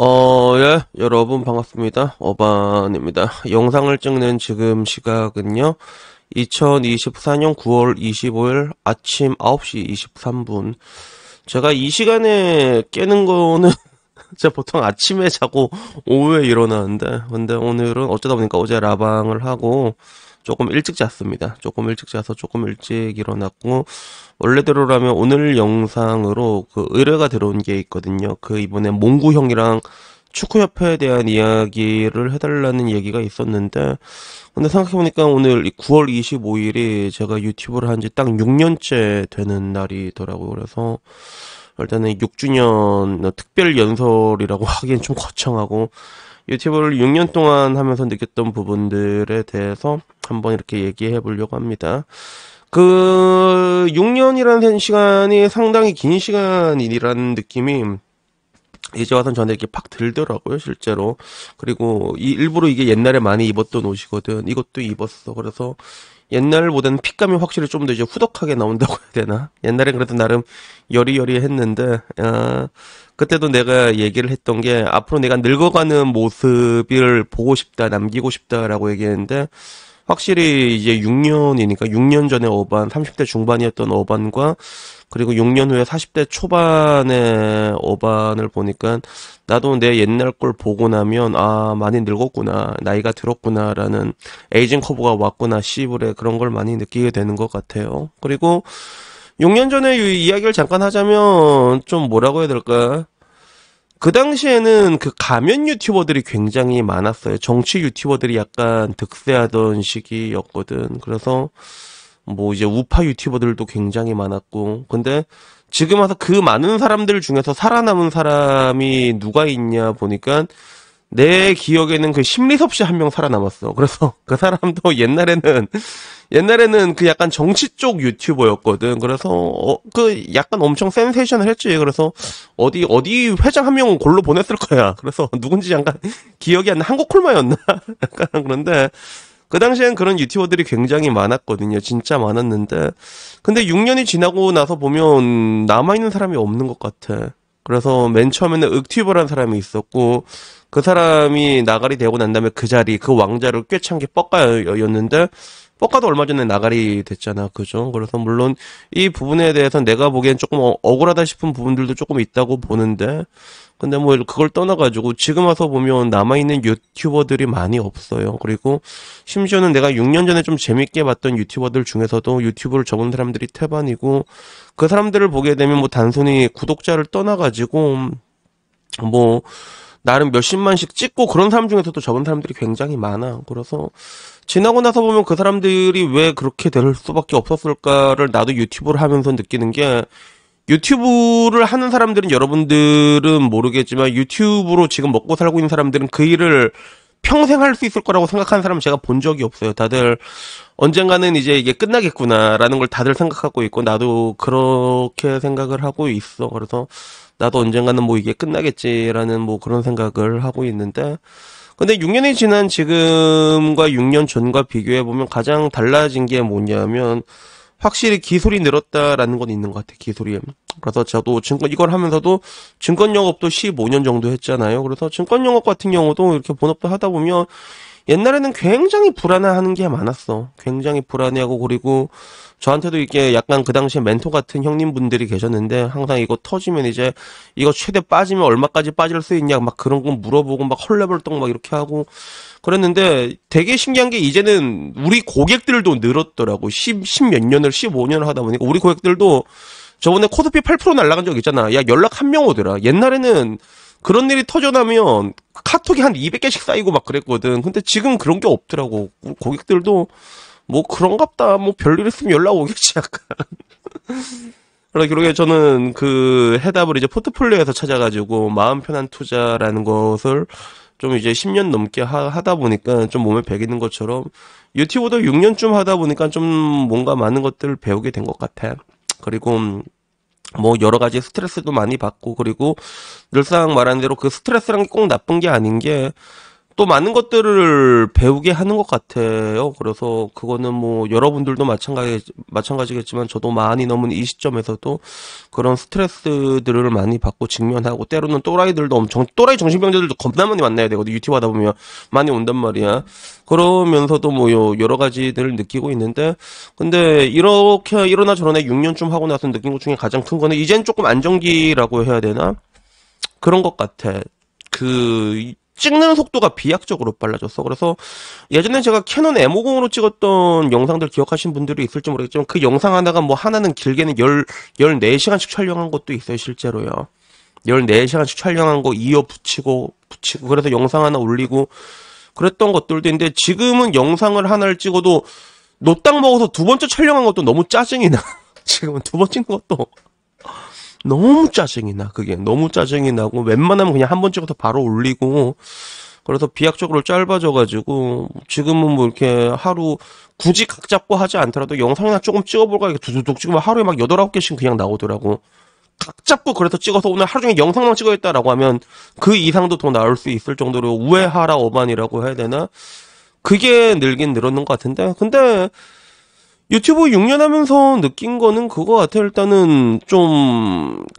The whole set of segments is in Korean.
어, 예, 여러분 반갑습니다. 어반입니다. 영상을 찍는 지금 시각은요, 2024년 9월 25일 아침 9시 23분. 제가 이 시간에 깨는 거는 제가 보통 아침에 자고 오후에 일어나는데, 근데 오늘은 어쩌다 보니까 어제 라방을 하고, 조금 일찍 잤습니다. 조금 일찍 자서 조금 일찍 일어났고 원래대로라면 오늘 영상으로 그 의뢰가 들어온 게 있거든요. 그 이번에 몽구 형이랑 축구협회에 대한 이야기를 해달라는 얘기가 있었는데 근데 생각해보니까 오늘 9월 25일이 제가 유튜브를 한 지 딱 6년째 되는 날이더라고요. 그래서 일단은 6주년 특별 연설이라고 하기엔 좀 거창하고 유튜브를 6년 동안 하면서 느꼈던 부분들에 대해서 한번 이렇게 얘기해 보려고 합니다. 그 6년이라는 시간이 상당히 긴 시간이라는 느낌이 이제 와서 저한테 이렇게 팍 들더라고요, 실제로. 그리고 이 일부러 이게 옛날에 많이 입었던 옷이거든. 이것도 입었어. 그래서 옛날보다는 핏감이 확실히 좀 더 이제 후덕하게 나온다고 해야 되나? 옛날엔 그래도 나름 여리여리했는데, 아, 그때도 내가 얘기를 했던 게 앞으로 내가 늙어가는 모습을 보고 싶다, 남기고 싶다라고 얘기했는데, 확실히 이제 6년이니까 6년 전에 어반, 30대 중반이었던 어반과 그리고 6년 후에 40대 초반의 어반을 보니까 나도 내 옛날 걸 보고 나면 아 많이 늙었구나 나이가 들었구나라는 에이징 커브가 왔구나 시브레 그런 걸 많이 느끼게 되는 것 같아요. 그리고 6년 전에 이야기를 잠깐 하자면 좀 뭐라고 해야 될까? 그 당시에는 그 가면 유튜버들이 굉장히 많았어요. 정치 유튜버들이 약간 득세하던 시기였거든. 그래서 뭐 이제 우파 유튜버들도 굉장히 많았고. 근데 지금 와서 그 많은 사람들 중에서 살아남은 사람이 누가 있냐 보니까 내 기억에는 그 심리섭 씨한 명 살아남았어. 그래서 그 사람도 옛날에는 옛날에는 그 약간 정치 쪽 유튜버였거든. 그래서 어, 그 약간 엄청 센세이션을 했지. 그래서 어디 어디 회장 한명 골로 보냈을 거야. 그래서 누군지 약간 기억이 안 나. 한국 콜마였나? 약간 그런데 그 당시엔 그런 유튜버들이 굉장히 많았거든요. 진짜 많았는데. 근데 6년이 지나고 나서 보면 남아있는 사람이 없는 것 같아. 그래서 맨 처음에는 윽튜버라는 사람이 있었고, 그 사람이 나가리 되고 난 다음에 그 자리, 그 왕자를 꿰찬 게 뻑가였는데, 뻑가도 얼마 전에 나가리 됐잖아. 그죠? 그래서 물론 이 부분에 대해서 내가 보기엔 조금 어, 억울하다 싶은 부분들도 조금 있다고 보는데 근데 뭐 그걸 떠나가지고 지금 와서 보면 남아있는 유튜버들이 많이 없어요. 그리고 심지어는 내가 6년 전에 좀 재밌게 봤던 유튜버들 중에서도 유튜브를 접은 사람들이 태반이고 그 사람들을 보게 되면 뭐 단순히 구독자를 떠나가지고 음, 뭐 나름 몇십만씩 찍고 그런 사람 중에서도 저은 사람들이 굉장히 많아. 그래서 지나고 나서 보면 그 사람들이 왜 그렇게 될 수밖에 없었을까를 나도 유튜브를 하면서 느끼는 게 유튜브를 하는 사람들은 여러분들은 모르겠지만 유튜브로 지금 먹고 살고 있는 사람들은 그 일을 평생 할 수 있을 거라고 생각하는 사람 제가 본 적이 없어요. 다들 언젠가는 이제 이게 끝나겠구나라는 걸 다들 생각하고 있고 나도 그렇게 생각을 하고 있어. 그래서 나도 언젠가는 뭐 이게 끝나겠지라는 뭐 그런 생각을 하고 있는데 근데 6년이 지난 지금과 6년 전과 비교해 보면 가장 달라진 게 뭐냐면 확실히 기술이 늘었다라는 건 있는 것 같아요. 기술이. 그래서 저도 증권 이걸 하면서도 증권 영업도 15년 정도 했잖아요. 그래서 증권 영업 같은 경우도 이렇게 본업도 하다 보면 옛날에는 굉장히 불안해하는 게 많았어. 굉장히 불안해하고 그리고 저한테도 이게 약간 그 당시에 멘토 같은 형님분들이 계셨는데 항상 이거 터지면 이제 이거 최대 빠지면 얼마까지 빠질 수 있냐 막 그런 거 물어보고 막 헐레벌떡 막 이렇게 하고 그랬는데 되게 신기한 게 이제는 우리 고객들도 늘었더라고. 10, 10 몇 년을 15년을 하다 보니까 우리 고객들도 저번에 코드피 8% 날라간 적 있잖아. 야 연락 한 명 오더라. 옛날에는 그런 일이 터져나면 카톡이 한 200개씩 쌓이고 막 그랬거든. 근데 지금 그런 게 없더라고. 고객들도 뭐 그런갑다. 뭐 별일 있으면 연락 오겠지 약간. 그러게 그러게 저는 그 해답을 이제 포트폴리오에서 찾아가지고 마음 편한 투자라는 것을 좀 이제 10년 넘게 하, 다 보니까 좀 몸에 배기는 것처럼 유튜브도 6년쯤 하다 보니까 좀 뭔가 많은 것들을 배우게 된 것 같아. 그리고 뭐 여러 가지 스트레스도 많이 받고 그리고 늘상 말한 대로 그 스트레스란 게 꼭 나쁜 게 아닌 게또 많은 것들을 배우게 하는 것 같아요. 그래서 그거는 뭐 여러분들도 마찬가지 마찬가지겠지만 저도 많이 넘은 이 시점에서도 그런 스트레스들을 많이 받고 직면하고 때로는 또라이들도 엄청 또라이 정신병자들도 겁나 많이 만나야 되거든 유튜브 하다 보면 많이 온단 말이야. 그러면서도 뭐 여러 가지들을 느끼고 있는데 근데 이렇게 일어나 저러나 6년쯤 하고 나서 느낀 것 중에 가장 큰 거는 이젠 조금 안정기라고 해야 되나 그런 것 같아. 그 찍는 속도가 비약적으로 빨라졌어. 그래서 예전에 제가 캐논 M50으로 찍었던 영상들 기억하신 분들이 있을지 모르겠지만 그 영상 하나가 뭐 하나는 길게는 10, 14시간씩 촬영한 것도 있어요, 실제로요. 14시간씩 촬영한 거 이어 붙이고, 붙이고, 그래서 영상 하나 올리고 그랬던 것들도 있는데 지금은 영상을 하나를 찍어도 노딱 먹어서 두 번째 촬영한 것도 너무 짜증이 나. 지금은 두번 찍는 것도 너무 짜증이 나 그게 너무 짜증이 나고 웬만하면 그냥 한 번 찍어서 바로 올리고 그래서 비약적으로 짧아져가지고 지금은 뭐 이렇게 하루 굳이 각 잡고 하지 않더라도 영상이나 조금 찍어볼까 이렇게 두두둑 찍으면 하루에 막 여덟 아홉 개씩 그냥 나오더라고 각 잡고 그래서 찍어서 오늘 하루 종일 영상만 찍어야다라고 하면 그 이상도 더 나올 수 있을 정도로 우회하라 어만이라고 해야 되나 그게 늘긴 늘었는 것 같은데 근데 유튜브 6년 하면서 느낀 거는 그거 같아요. 일단은 좀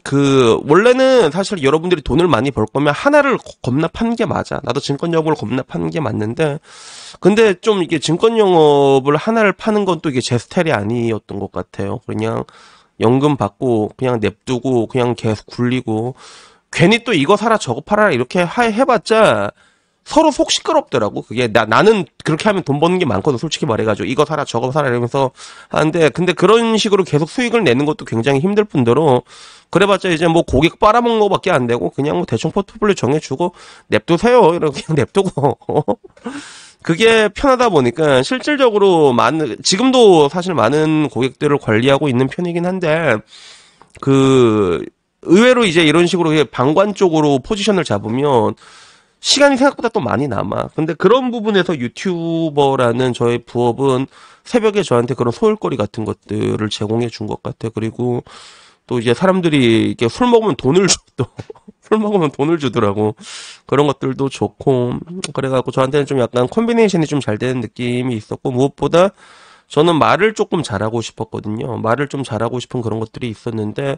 그 원래는 사실 여러분들이 돈을 많이 벌 거면 하나를 겁나 판 게 맞아. 나도 증권 영업을 겁나 판 게 맞는데 근데 좀 이게 증권 영업을 하나를 파는 건 또 이게 제 스타일이 아니었던 것 같아요. 그냥 연금 받고 그냥 냅두고 그냥 계속 굴리고 괜히 또 이거 사라 저거 팔아라 이렇게 해봤자 서로 속 시끄럽더라고. 그게 나 나는 그렇게 하면 돈 버는 게 많거든. 솔직히 말해가지고 이거 사라 저거 사라 이러면서 하는데 근데 그런 식으로 계속 수익을 내는 것도 굉장히 힘들 뿐더러 그래봤자 이제 뭐 고객 빨아먹는 거밖에 안 되고 그냥 뭐 대충 포트폴리오 정해주고 냅두세요 이러고 그냥 냅두고 그게 편하다 보니까 실질적으로 많은 지금도 사실 많은 고객들을 관리하고 있는 편이긴 한데 그 의외로 이제 이런 식으로 방관 쪽으로 포지션을 잡으면 시간이 생각보다 또 많이 남아. 근데 그런 부분에서 유튜버라는 저의 부업은 새벽에 저한테 그런 소일거리 같은 것들을 제공해 준 것 같아. 그리고 또 이제 사람들이 이렇게 술 먹으면 돈을 줘도, 술 먹으면 돈을 주더라고. 그런 것들도 좋고. 그래갖고 저한테는 좀 약간 컨비네이션이 좀 잘 되는 느낌이 있었고, 무엇보다 저는 말을 조금 잘하고 싶었거든요. 말을 좀 잘하고 싶은 그런 것들이 있었는데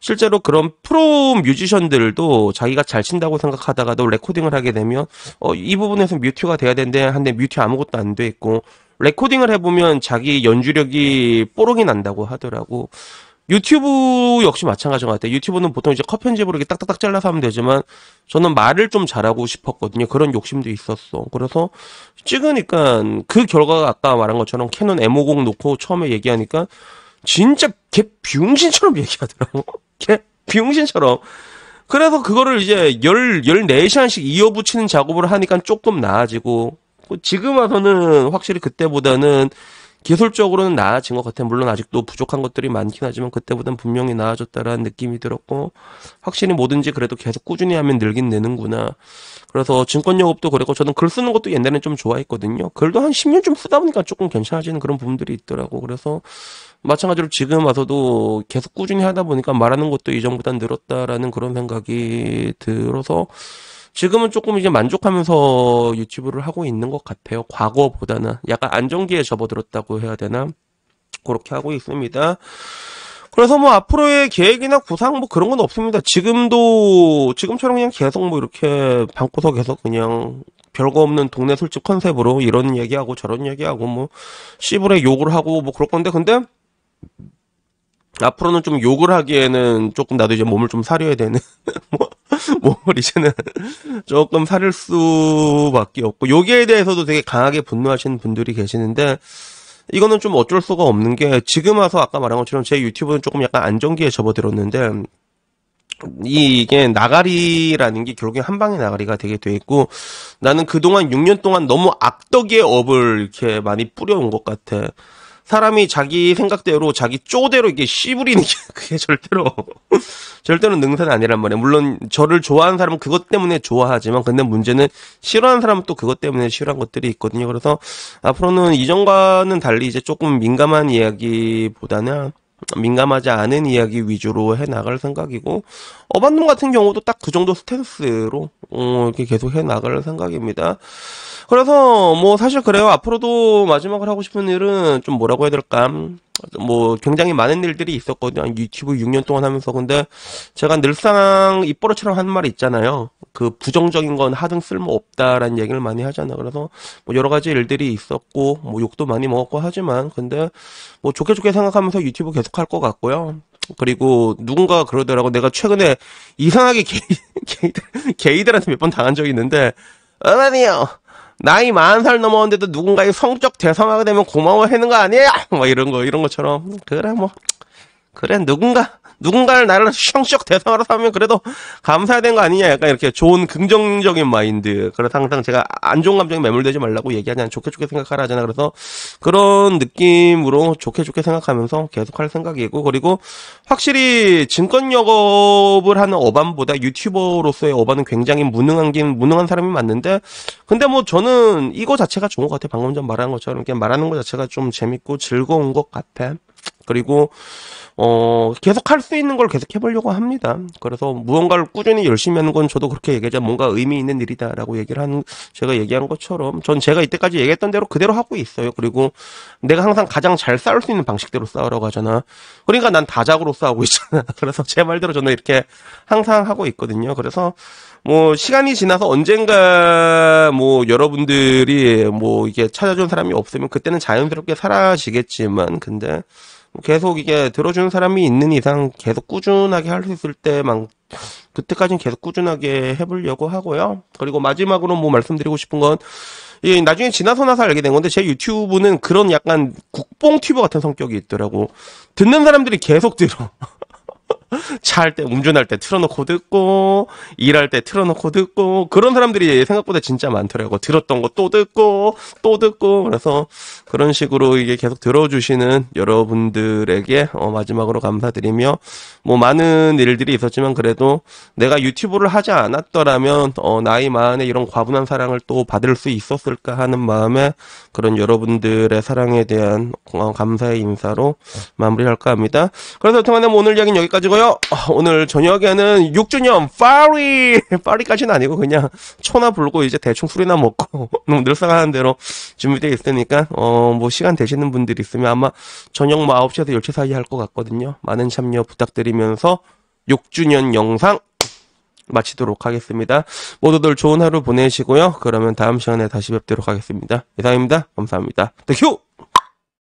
실제로 그런 프로 뮤지션들도 자기가 잘 친다고 생각하다가도 레코딩을 하게 되면 어, 이 부분에서 뮤트가 돼야 되는데 한데 뮤트 아무것도 안 돼 있고 레코딩을 해보면 자기 연주력이 뽀록이 난다고 하더라고. 유튜브 역시 마찬가지인 것 같아요. 유튜브는 보통 이제 컷 편집으로 이렇게 딱딱딱 잘라서 하면 되지만 저는 말을 좀 잘하고 싶었거든요. 그런 욕심도 있었어. 그래서 찍으니까 그 결과가 아까 말한 것처럼 캐논 M50 놓고 처음에 얘기하니까 진짜 개 병신처럼 얘기하더라고. 개 병신처럼. 그래서 그거를 이제 열, 열네 시간씩 이어붙이는 작업을 하니까 조금 나아지고, 그 지금 와서는 확실히 그때보다는 기술적으로는 나아진 것 같아요. 물론 아직도 부족한 것들이 많긴 하지만 그때보단 분명히 나아졌다라는 느낌이 들었고 확실히 뭐든지 그래도 계속 꾸준히 하면 늘긴 느는구나. 그래서 증권 영업도 그랬고 저는 글 쓰는 것도 옛날에는좀 좋아했거든요. 글도 한 10년쯤 쓰다 보니까 조금 괜찮아지는 그런 부분들이 있더라고. 그래서 마찬가지로 지금 와서도 계속 꾸준히 하다 보니까 말하는 것도 이전보다 늘었다라는 그런 생각이 들어서 지금은 조금 이제 만족하면서 유튜브를 하고 있는 것 같아요. 과거보다는 약간 안정기에 접어들었다고 해야 되나? 그렇게 하고 있습니다. 그래서 뭐 앞으로의 계획이나 구상 뭐 그런 건 없습니다. 지금도 지금처럼 그냥 계속 뭐 이렇게 방구석에서 그냥 별거 없는 동네 술집 컨셉으로 이런 얘기하고 저런 얘기하고 뭐씨불레 욕을 하고 뭐 그럴 건데 근데 앞으로는 좀 욕을 하기에는 조금 나도 이제 몸을 좀 사려야 되는 뭐뭘 뭐, 이제는 조금 살릴 수밖에 없고 여기에 대해서도 되게 강하게 분노하시는 분들이 계시는데 이거는 좀 어쩔 수가 없는 게 지금 와서 아까 말한 것처럼 제 유튜브는 조금 약간 안정기에 접어들었는데 이, 이게 나가리라는 게 결국에 한 방에 나가리가 되게 돼 있고 나는 그동안 6년 동안 너무 악덕의 업을 이렇게 많이 뿌려온 것 같아. 사람이 자기 생각대로 자기 쪼대로 이게 씨부리는 게 그게 절대로 절대로 능사는 아니란 말이에요. 물론 저를 좋아하는 사람은 그것 때문에 좋아하지만 근데 문제는 싫어하는 사람은 또 그것 때문에 싫어한 것들이 있거든요. 그래서 앞으로는 이전과는 달리 이제 조금 민감한 이야기보다는 민감하지 않은 이야기 위주로 해 나갈 생각이고 어반놈 같은 경우도 딱 그 정도 스탠스로 어, 이렇게 계속 해 나갈 생각입니다. 그래서 뭐 사실 그래요 앞으로도 마지막을 하고 싶은 일은 좀 뭐라고 해야 될까 뭐 굉장히 많은 일들이 있었거든요. 유튜브 6년 동안 하면서 근데 제가 늘상 입버릇처럼 하는 말이 있잖아요. 그 부정적인 건 하등 쓸모 없다라는 얘기를 많이 하잖아. 그래서 뭐 여러 가지 일들이 있었고 뭐 욕도 많이 먹었고 하지만 근데 뭐 좋게 좋게 생각하면서 유튜브 계속 할 것 같고요. 그리고 누군가 그러더라고 내가 최근에 이상하게 게이, 들 게이들한테 몇 번 당한 적이 있는데 어머니요 나이 만 살 넘었는데도 누군가의 성적 대상하게 되면 고마워하는 거 아니에요? 뭐 이런 거 이런 것처럼 그래 뭐 그래 누군가 누군가를 나를 숑숑 대상으로 삼으면 그래도 감사해야 되는 거 아니냐 약간 이렇게 좋은 긍정적인 마인드 그래서 항상 제가 안 좋은 감정에 매몰되지 말라고 얘기하냐 좋게 좋게 생각하라 하잖아 그래서 그런 느낌으로 좋게 좋게 생각하면서 계속 할 생각이고 그리고 확실히 증권 영업을 하는 어반보다 유튜버로서의 어반은 굉장히 무능한 게 무능한 사람이 맞는데 근데 뭐 저는 이거 자체가 좋은 것 같아요 방금 전 말한 것처럼 그냥 말하는 것 자체가 좀 재밌고 즐거운 것 같아 그리고 어 계속 할 수 있는 걸 계속 해보려고 합니다. 그래서 무언가를 꾸준히 열심히 하는 건 저도 그렇게 얘기하자 뭔가 의미 있는 일이다라고 얘기를 하는 제가 얘기한 것처럼 전 제가 이때까지 얘기했던 대로 그대로 하고 있어요. 그리고 내가 항상 가장 잘 싸울 수 있는 방식대로 싸우라고 하잖아. 그러니까 난 다작으로 싸우고 있잖아. 그래서 제 말대로 저는 이렇게 항상 하고 있거든요. 그래서 뭐 시간이 지나서 언젠가 뭐 여러분들이 뭐 이게 찾아준 사람이 없으면 그때는 자연스럽게 사라지겠지만 근데 계속 이게 들어주는 사람이 있는 이상 계속 꾸준하게 할 수 있을 때만 그때까지는 계속 꾸준하게 해보려고 하고요. 그리고 마지막으로 뭐 말씀드리고 싶은 건 예, 나중에 지나서 나서 알게 된 건데 제 유튜브는 그런 약간 국뽕 튜버 같은 성격이 있더라고. 듣는 사람들이 계속 들어. 차할 때, 운전할 때 틀어놓고 듣고, 일할 때 틀어놓고 듣고, 그런 사람들이 생각보다 진짜 많더라고. 들었던 거 또 듣고, 또 듣고, 그래서 그런 식으로 이게 계속 들어주시는 여러분들에게, 어, 마지막으로 감사드리며, 뭐, 많은 일들이 있었지만, 그래도 내가 유튜브를 하지 않았더라면, 어, 나이 만에 이런 과분한 사랑을 또 받을 수 있었을까 하는 마음에, 그런 여러분들의 사랑에 대한 어, 감사의 인사로 마무리할까 합니다. 그래서 통화는 오늘 이야기는 여기까지고요. 있고요. 오늘 저녁에는 6주년 파리! 파리까지는 아니고 그냥 초나 불고 이제 대충 술이나 먹고 늘상하는 대로 준비되어 있으니까 어 뭐 시간 되시는 분들이 있으면 아마 저녁 뭐 9시에서 10시 사이 할 것 같거든요. 많은 참여 부탁드리면서 6주년 영상 마치도록 하겠습니다. 모두들 좋은 하루 보내시고요. 그러면 다음 시간에 다시 뵙도록 하겠습니다. 이상입니다. 감사합니다. 땡큐!